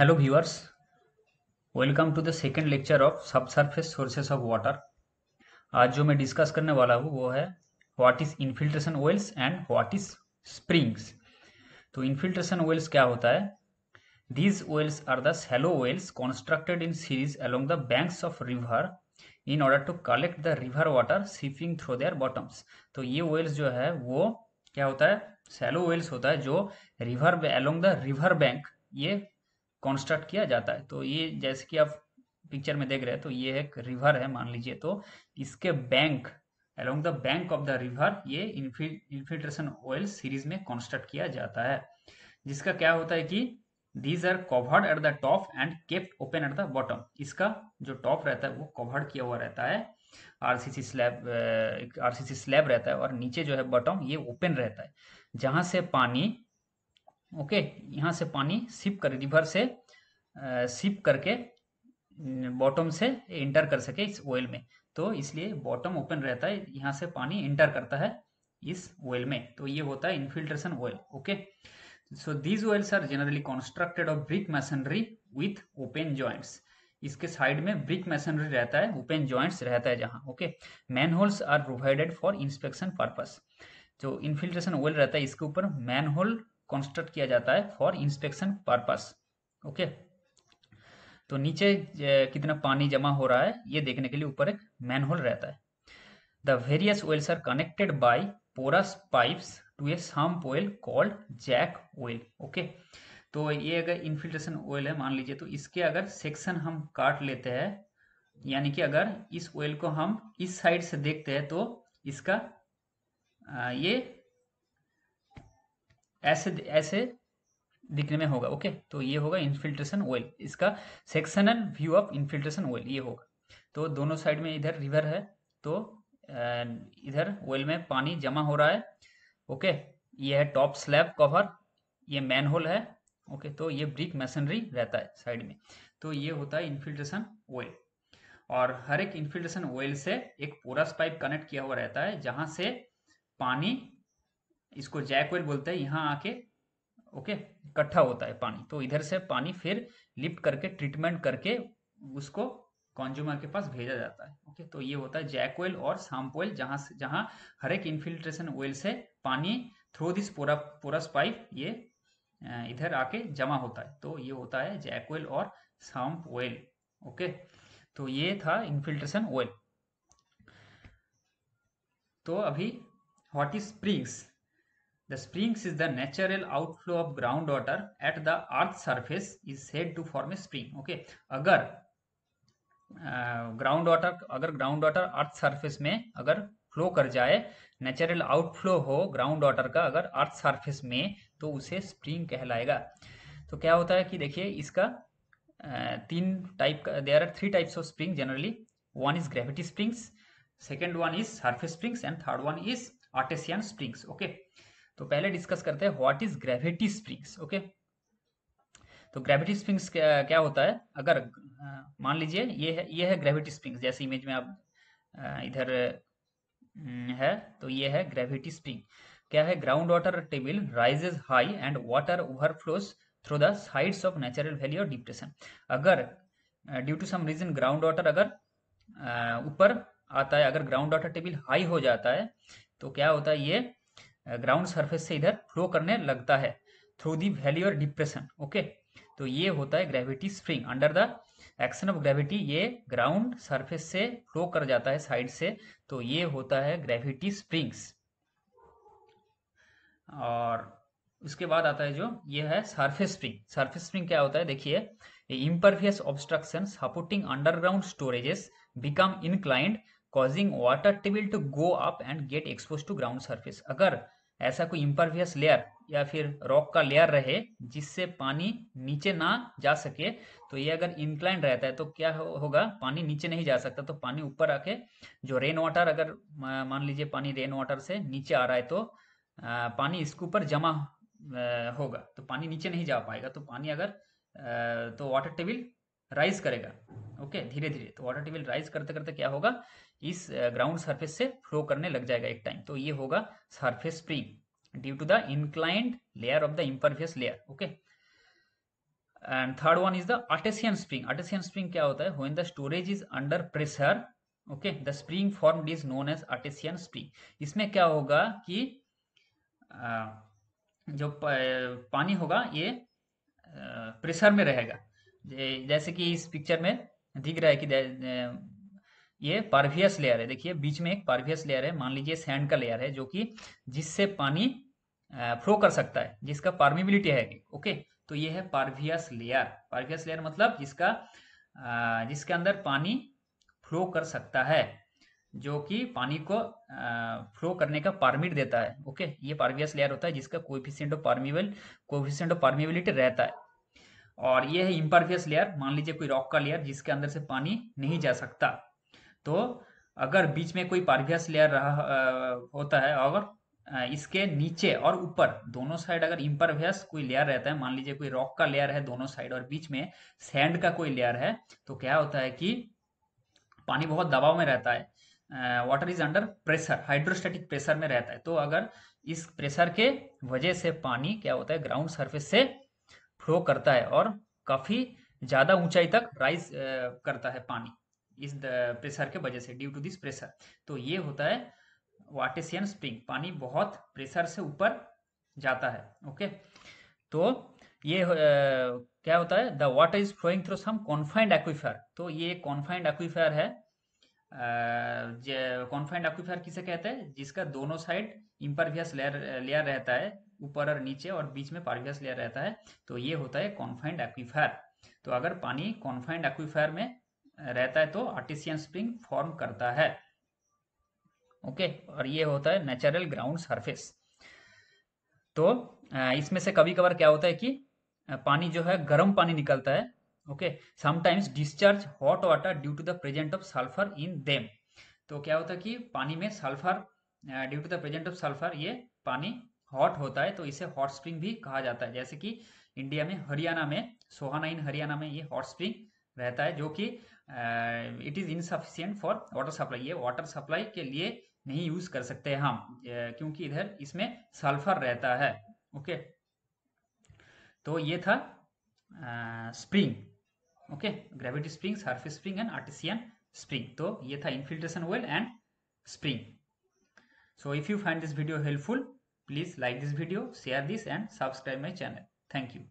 Viewers welcome to the second lecture of subsurface sources of water आज जो मैं discuss करने वाला हूँ वो है what is infiltration wells and what is springs तो इन्फिल्ट्रेशन ऑयल्स क्या होता है these wells are the shallow wells constructed in series along the banks of river in order to collect the river water seeping through their bottoms तो ये oils जो है वो क्या होता है सेलो ऑयल्स होता है जो river along the river bank ये कॉन्स्ट्रक्ट किया जाता है तो ये जैसे कि आप पिक्चर में देख रहे हैं तो ये एक रिवर है मान लीजिए तो इसके bank along the bank of the river ये इन्फिल्ट्रेशन ऑयल सीरीज में कॉन्स्ट्रक्ट किया जाता है जिसका क्या होता है कि these are covered at the top and kept open at the bottom इसका जो टॉप रहता है वो कवर्ड किया हुआ रहता है आरसीसी स्लैब आरसीसी स्लैब रहता है और नीचे जो है बॉटम ये ओपन रहता है जहां से पानी ओके यहाँ से पानी सिप कर रिवर से सिप करके बॉटम से इंटर कर सके इस ऑयल में तो इसलिए बॉटम ओपन रहता है यहाँ से पानी इंटर करता है इस ऑयल में तो ये होता है infiltration well okay so these wells are generally constructed of brick masonry with open joints इसके साइड में ब्रिक मैसनरी रहता है ओपन ज्वाइंट्स रहता है जहाँ okay manholes are provided for inspection purpose जो इनफिल्ट्रेशन ऑयल रहता है इसके ऊपर मैन होल कंस्ट्रक्ट किया जाता है फॉर इंस्पेक्शन पर्पस ओके तो नीचे कितना पानी जमा हो रहा है ये देखने के लिए ऊपर एक मैनहोल रहता है the various wells are connected by porous pipes to a sump well called jack well okay तो ये अगर इन्फिल्ट्रेशन ऑयल है मान लीजिए तो इसके अगर सेक्शन हम काट लेते हैं यानी कि अगर इस ऑयल को हम इस साइड से देखते हैं तो इसका ये ऐसे ऐसे दिखने में होगा ओके तो ये होगा इन्फिल्ट्रेशन ऑयल इसका sectional view of infiltration well ये होगा तो दोनों साइड में इधर रिवर है तो इधर ऑयल में पानी जमा हो रहा है ओके ये है टॉप स्लैब कवर ये मैन होल है ओके तो ये ब्रिक मैसनरी रहता है साइड में तो ये होता है इन्फिल्ट्रेशन ऑयल और हर एक इन्फिल्ट्रेशन ऑयल से एक पोरस पाइप कनेक्ट किया हुआ रहता है जहां से पानी इसको जैकवेल बोलते हैं यहाँ आके ओके इकट्ठा होता है पानी तो इधर से पानी फिर लिफ्ट करके ट्रीटमेंट करके उसको कंज्यूमर के पास भेजा जाता है ओके तो ये होता है ऑयल और ऑयल जहां से जहां हर एक इन्फिल्ट्रेशन ऑयल से पानी थ्रू दिस पोरा पोरस पाइप ये इधर आके जमा होता है तो ये होता है ऑयल और साम्प ऑयल ओके तो ये था इन्फिल्ट्रेशन ऑयल तो अभी what is springs The springs is the natural outflow of ground water at the earth surface is said to form a spring. Okay, अगर ग्राउंड uh, वाटर अगर ground water earth surface में अगर flow कर जाए natural outflow हो ground water का अगर अर्थ surface में तो उसे स्प्रिंग कहलाएगा तो क्या होता है कि देखिए इसका uh, तीन टाइप का there are three types of spring generally one is gravity springs second one is surface springs and third one is artesian springs okay तो पहले डिस्कस करते हैं what is gravity springs okay तो gravity springs क्या, होता है अगर मान लीजिए ये है ये है ग्रेविटी स्प्रिंग्स जैसे इमेज में आप इधर हम्म, है तो ये है ग्रेविटी स्प्रिंग क्या है ground water table rises high and water overflows through the sides of natural valley और डिप्रेशन अगर due to some reason ground water अगर ऊपर आता है अगर ग्राउंड वाटर टेबल हाई हो जाता है तो क्या होता है ये ग्राउंड सरफेस से इधर फ्लो करने लगता है थ्रू दी वैली और डिप्रेशन ओके तो ये होता है gravity spring under the action of gravity ये ग्राउंड सरफेस से फ्लो कर जाता है साइड से तो ये होता है ग्रेविटी स्प्रिंग्स और उसके बाद आता है जो ये है सरफेस स्प्रिंग सरफेस स्प्रिंग क्या होता है देखिए impervious obstruction supporting underground storages become inclined causing water table to go up and get expose to ground surface अगर ऐसा कोई इम्परवियस लेयर या फिर रॉक का लेयर रहे जिससे पानी नीचे ना जा सके तो ये अगर इंक्लाइन रहता है तो क्या हो, होगा पानी नीचे नहीं जा सकता तो पानी ऊपर आके जो रेन वाटर अगर मान लीजिए पानी रेन वाटर से नीचे आ रहा है तो आ, पानी इसके ऊपर जमा आ, होगा तो पानी नीचे नहीं जा पाएगा तो पानी अगर आ, तो वाटर टेबल राइज करेगा ओके धीरे धीरे तो वाटर टेबल राइज करते करते क्या होगा इस ग्राउंड uh, सरफेस से फ्लो करने लग जाएगा एक टाइम तो ये होगा surface spring due to the inclined layer of the impervious layer okay and third one is the artesian spring artesian spring क्या होता है when the storage is under pressure okay the spring form is known as artesian spring इसमें क्या होगा कि uh, जो uh, पानी होगा ये प्रेशर में रहेगा जैसे कि इस पिक्चर में दिख रहा है कि ये पार्वियस लेयर है देखिए बीच में एक पार्वियस लेयर है मान लीजिए सैंड का लेयर है जो कि जिससे पानी फ्लो कर सकता है जिसका पार्मिबिलिटी है ओके तो ये है पार्वियस लेयर पार्वियस लेयर मतलब जिसका जिसके अंदर पानी फ्लो कर सकता है जो कि पानी को फ्लो करने का परमिट देता है ओके ये पार्वियस लेयर होता है जिसका coefficient of permeable coefficient of permeability रहता है और ये है इम्परफियस लेयर मान लीजिए कोई रॉक का लेयर जिसके अंदर से पानी नहीं जा सकता तो अगर बीच में कोई परफियस लेयर रहा होता है और इसके नीचे और ऊपर दोनों साइड अगर इम्परफियस कोई लेयर रहता है मान लीजिए कोई रॉक का लेयर है दोनों साइड और बीच में सैंड का कोई लेयर है तो क्या होता है कि पानी बहुत दबाव में रहता है water is under pressure hydrostatic pressure में रहता है तो अगर इस प्रेशर के वजह से पानी क्या होता है ग्राउंड सरफेस से फ्लो करता है और काफी ज्यादा ऊंचाई तक राइज करता है पानी इस प्रेशर के वजह से ड्यू टू दिस प्रेशर तो ये होता है वाटेशियन स्प्रिंग पानी बहुत प्रेशर से ऊपर जाता है ओके तो ये आ, क्या होता है the water is flowing through some confined aquifer तो ये कॉन्फाइंड एक्वीफायर है कॉन्फाइंड एक्वीफायर किसे कहते हैं जिसका दोनों साइड इम्परवियस लेयर लेयर रहता है ऊपर और नीचे और बीच में पार्वियस लेयर रहता है तो ये होता है कॉन्फाइंड एक्वीफायर तो अगर पानी कॉन्फाइंड एक्वीफायर में रहता है तो आर्टिशियन स्प्रिंग फॉर्म करता है ओके और ये होता है नेचुरल ग्राउंड सरफेस तो इसमें से कभी कभार क्या होता है कि पानी जो है गर्म पानी निकलता है okay sometimes discharge hot water due to the present of sulphur in them तो क्या होता है कि पानी में sulphur due to the present of sulphur ये पानी हॉट होता है तो इसे हॉट स्प्रिंग भी कहा जाता है जैसे कि इंडिया में हरियाणा में सोहाना इन हरियाणा में ये हॉट स्प्रिंग रहता है जो कि it is insufficient for water supply ये वाटर सप्लाई के लिए नहीं यूज कर सकते हम क्योंकि इधर इसमें सल्फर रहता है ओके तो ये था spring okay gravity spring surface spring and artesian spring तो ये था infiltration well and spring so if you find this video helpful Please like this video, share this and subscribe my channel. Thank you.